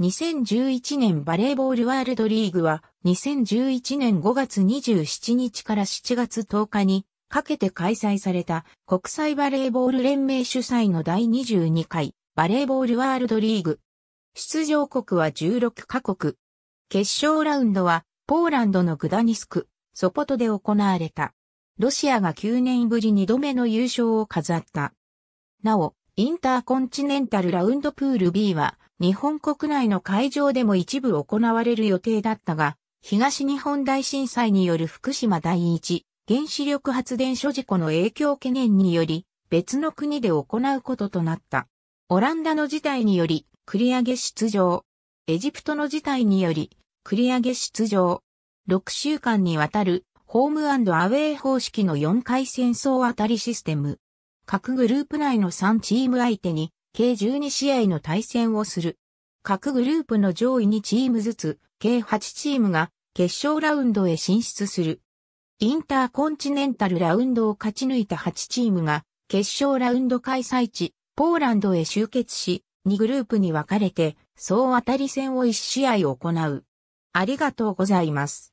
2011年バレーボールワールドリーグは2011年5月27日から7月10日にかけて開催された国際バレーボール連盟主催の第22回バレーボールワールドリーグ。出場国は16カ国。決勝ラウンドはポーランドのグダニスク、ソポトで行われた。ロシアが9年ぶり2度目の優勝を飾った。なお、インターコンチネンタルラウンドプール B は日本国内の会場でも一部行われる予定だったが、東日本大震災による福島第一原子力発電所事故の影響懸念により、別の国で行うこととなった。オランダの事態により、繰り上げ出場。エジプトの事態により、繰り上げ出場。6週間にわたる、ホームアウェイ方式の4回戦争あたりシステム。各グループ内の3チーム相手に、計12試合の対戦をする。各グループの上位2チームずつ、計8チームが決勝ラウンドへ進出する。インターコンチネンタルラウンドを勝ち抜いた8チームが決勝ラウンド開催地、ポーランドへ集結し、2グループに分かれて、総当たり戦を1試合行う。ありがとうございます。